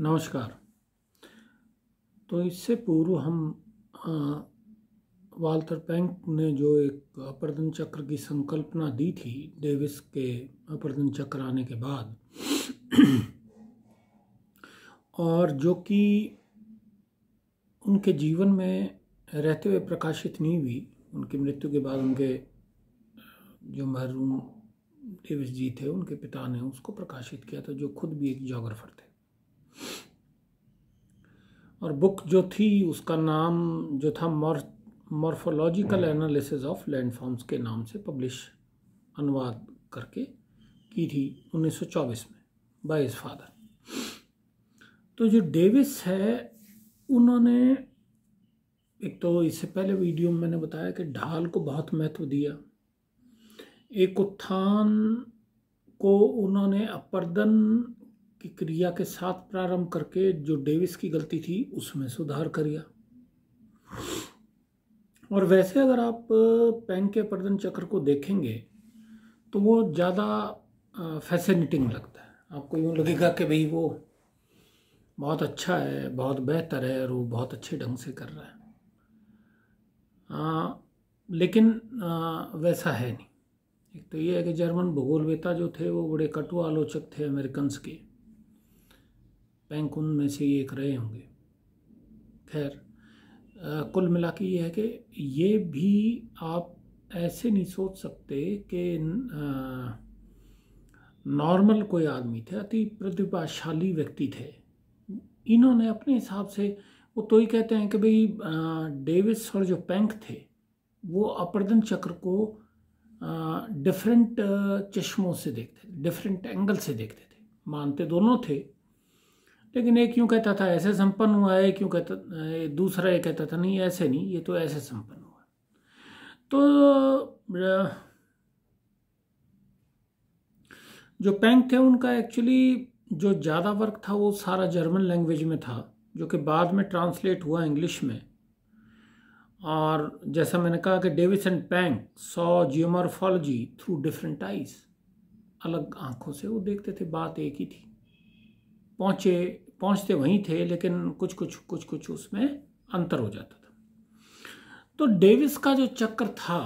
नमस्कार तो इससे पूर्व हम वाल्टर पैंक ने जो एक अपर्दन चक्र की संकल्पना दी थी डेविस के अपर्दन चक्र आने के बाद और जो कि उनके जीवन में रहते हुए प्रकाशित नहीं हुई उनकी मृत्यु के बाद उनके जो महरूम डेविस जी थे उनके पिता ने उसको प्रकाशित किया था जो खुद भी एक जोग्राफर थे और बुक जो थी उसका नाम जो था मॉर्फोलॉजिकल एनालिसिस ऑफ लैंडफॉर्म्स के नाम से पब्लिश अनुवाद करके की थी 1924 में बाय इज फादर तो जो डेविस है उन्होंने एक तो इससे पहले वीडियो में मैंने बताया कि ढाल को बहुत महत्व दिया एक उत्थान को उन्होंने अपर्दन की क्रिया के साथ प्रारंभ करके जो डेविस की गलती थी उसमें सुधार कर और वैसे अगर आप पैंग के प्रदन चक्र को देखेंगे तो वो ज़्यादा फैसिनेटिंग लगता है आपको यूँ लगेगा कि भाई वो बहुत अच्छा है बहुत बेहतर है और वो बहुत अच्छे ढंग से कर रहा है आ, लेकिन आ, वैसा है नहीं एक तो ये है कि जर्मन भूगोलवेता जो थे वो बड़े कटु आलोचक थे अमेरिकन्स के बैंक उन में से एक रहे होंगे खैर कुल मिला के ये है कि ये भी आप ऐसे नहीं सोच सकते कि नॉर्मल कोई आदमी थे अति प्रतिभाशाली व्यक्ति थे इन्होंने अपने हिसाब से वो तो ही कहते हैं कि भाई डेविस और जो पैंक थे वो अपर्दन चक्र को डिफरेंट चश्मों से देखते थे डिफरेंट एंगल से देखते थे मानते दोनों थे लेकिन एक क्यों कहता था ऐसे संपन्न हुआ है क्यों कहता दूसरा ये कहता था नहीं ऐसे नहीं ये तो ऐसे संपन्न हुआ तो जो पैंक थे उनका एक्चुअली जो ज़्यादा वर्क था वो सारा जर्मन लैंग्वेज में था जो कि बाद में ट्रांसलेट हुआ इंग्लिश में और जैसा मैंने कहा कि Davis and Penck saw geomorphology through different eyes अलग आंखों से वो देखते थे बात एक ही थी पहुँचे पहुंचते वहीं थे लेकिन कुछ कुछ कुछ कुछ उसमें अंतर हो जाता था तो डेविस का जो चक्कर था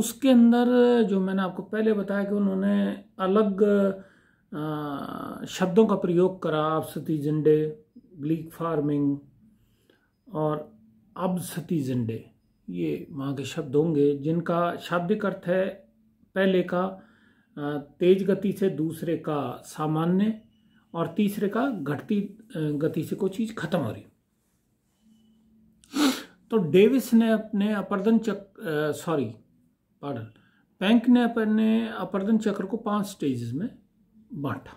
उसके अंदर जो मैंने आपको पहले बताया कि उन्होंने अलग शब्दों का प्रयोग करा सती जिंडे ब्लीक फार्मिंग और सती जिंडे ये वहाँ के शब्द होंगे जिनका शाब्दिक अर्थ है पहले का तेज गति से दूसरे का सामान्य और तीसरे का घटती गति से कोई चीज़ खत्म हो रही तो डेविस ने अपने अपर्दन चक्र सॉरी पार्डन पैंक ने अपने अपर्दन चक्र को पांच स्टेजेस में बांटा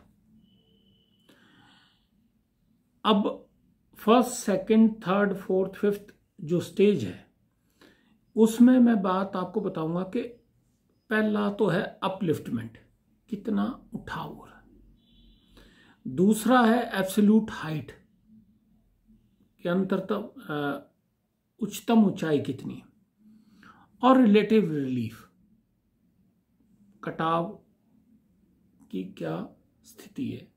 अब first second third fourth fifth जो स्टेज है उसमें मैं बात आपको बताऊंगा कि पहला तो है अपलिफ्टमेंट कितना उठाव हो दूसरा है एब्सोल्यूट हाइट के अंतरतम उच्चतम ऊंचाई कितनी और रिलेटिव रिलीफ कटाव की क्या स्थिति है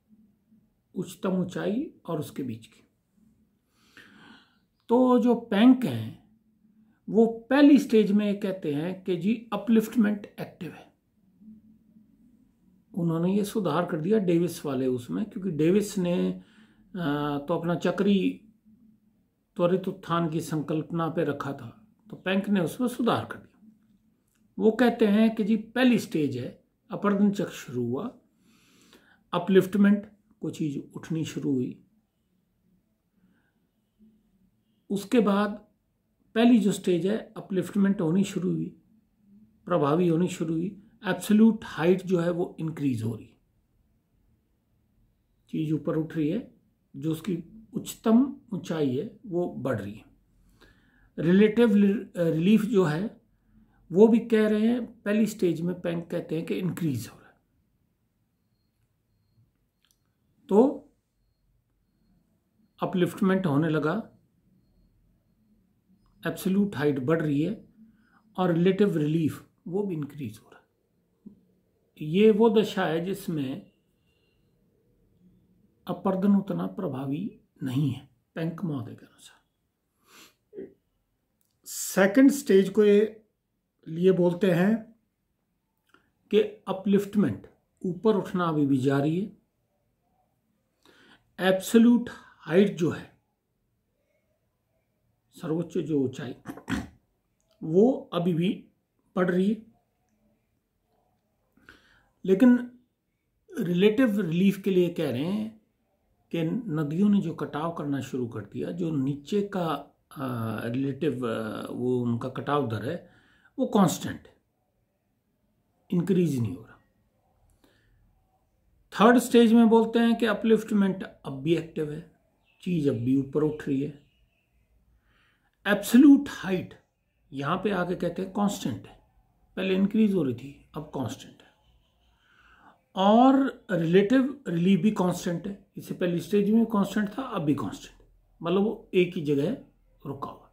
उच्चतम ऊंचाई और उसके बीच की तो जो पैंक हैं वो पहली स्टेज में कहते हैं कि जी अपलिफ्टमेंट एक्टिव है उन्होंने ये सुधार कर दिया डेविस वाले उसमें क्योंकि डेविस ने तो अपना चक्री त्वरित उत्थान की संकल्पना पे रखा था तो पैंक ने उसमें सुधार कर दिया वो कहते हैं कि जी पहली स्टेज है अपर्दन चक्र शुरू हुआ अपलिफ्टमेंट को चीज़ उठनी शुरू हुई उसके बाद पहली जो स्टेज है अपलिफ्टमेंट होनी शुरू हुई प्रभावी होनी शुरू हुई एब्सोल्यूट हाइट जो है वो इंक्रीज हो रही चीज़ ऊपर उठ रही है जो उसकी उच्चतम ऊंचाई है वो बढ़ रही है रिलेटिव रिलीफ जो है वो भी कह रहे हैं पहली स्टेज में पैंक कहते हैं कि इंक्रीज हो रहा है तो अपलिफ्टमेंट होने लगा एब्सोल्यूट हाइट बढ़ रही है और रिलेटिव रिलीफ वो भी इंक्रीज हो रहा है ये वो दशा है जिसमें अपर्दन उतना प्रभावी नहीं है पैंक महोदय के अनुसार सेकंड स्टेज को ये लिए बोलते हैं कि अपलिफ्टमेंट ऊपर उठना अभी भी जारी है एब्सोल्यूट हाइट जो है सर्वोच्च जो ऊंचाई वो अभी भी बढ़ रही है लेकिन रिलेटिव रिलीफ के लिए कह रहे हैं कि नदियों ने जो कटाव करना शुरू कर दिया जो नीचे का रिलेटिव वो उनका कटाव दर है वो कांस्टेंट है इंक्रीज नहीं हो रहा थर्ड स्टेज में बोलते हैं कि अपलिफ्टमेंट अब भी एक्टिव है चीज़ अब भी ऊपर उठ रही है एब्सोल्यूट हाइट यहाँ पे आके कहते हैं कांस्टेंट है पहले इंक्रीज हो रही थी अब कांस्टेंट और रिलेटिव रिलीफ भी कांस्टेंट है इससे पहले स्टेज में कांस्टेंट था अब भी कांस्टेंट मतलब वो एक ही जगह रुका हुआ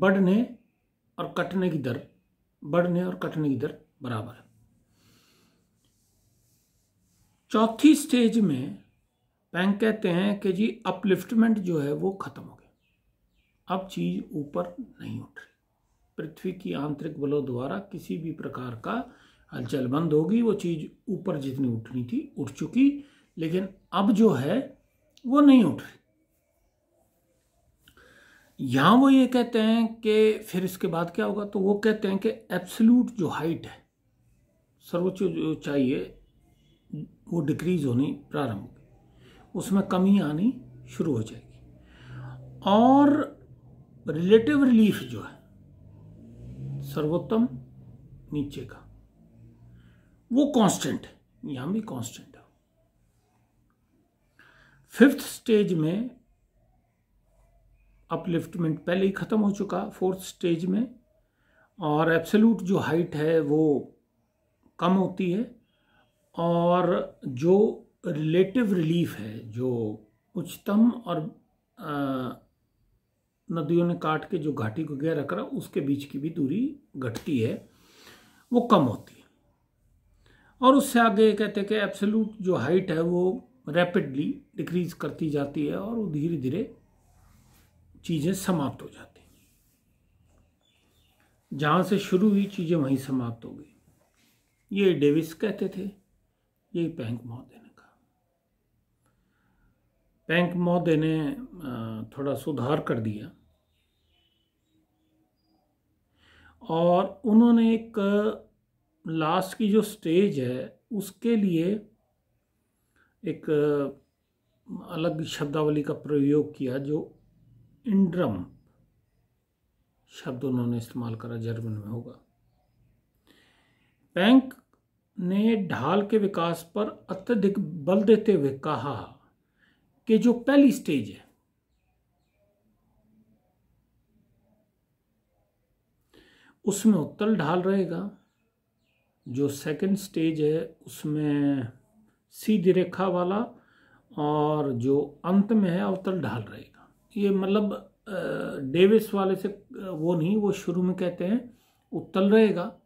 बढ़ने और कटने की दर बढ़ने और कटने की दर बराबर है चौथी स्टेज में बैंक कहते हैं कि जी अपलिफ्टमेंट जो है वो खत्म हो गया अब चीज ऊपर नहीं उठ रही पृथ्वी की आंतरिक बलों द्वारा किसी भी प्रकार का हलचल बंद होगी वो चीज़ ऊपर जितनी उठनी थी उठ चुकी लेकिन अब जो है वो नहीं उठ रही यहां वो ये कहते हैं कि फिर इसके बाद क्या होगा तो वो कहते हैं कि एब्सलूट जो हाइट है सर्वोच्च जो चाहिए वो डिक्रीज होनी प्रारंभ होगी उसमें कमी आनी शुरू हो जाएगी और रिलेटिव रिलीफ जो है सर्वोत्तम नीचे का वो कांस्टेंट है यहां भी कांस्टेंट है फिफ्थ स्टेज में अपलिफ्टमेंट पहले ही ख़त्म हो चुका फोर्थ स्टेज में और एब्सोल्यूट जो हाइट है वो कम होती है और जो रिलेटिव रिलीफ है जो उच्चतम और नदियों ने काट के जो घाटी को गहरा करा उसके बीच की भी दूरी घटती है वो कम होती है और उससे आगे कहते हैं कि एब्सोल्यूट जो हाइट है वो रैपिडली डिक्रीज करती जाती है और वो धीरे धीरे चीज़ें समाप्त हो जाती हैं जहाँ से शुरू हुई चीज़ें वहीं समाप्त हो गई ये डेविस कहते थे ये पैंक महोदय ने कहा पैंक महोदय ने थोड़ा सुधार कर दिया और उन्होंने एक लास्ट की जो स्टेज है उसके लिए एक अलग शब्दावली का प्रयोग किया जो इंड्रम शब्द उन्होंने इस्तेमाल करा जर्मन में होगा बैंक ने ढाल के विकास पर अत्यधिक बल देते हुए कहा कि जो पहली स्टेज है उसमें उत्तल ढाल रहेगा जो सेकंड स्टेज है उसमें सीधी रेखा वाला और जो अंत में है अवतल ढाल रहेगा ये मतलब डेविस वाले से वो नहीं वो शुरू में कहते हैं उत्तल रहेगा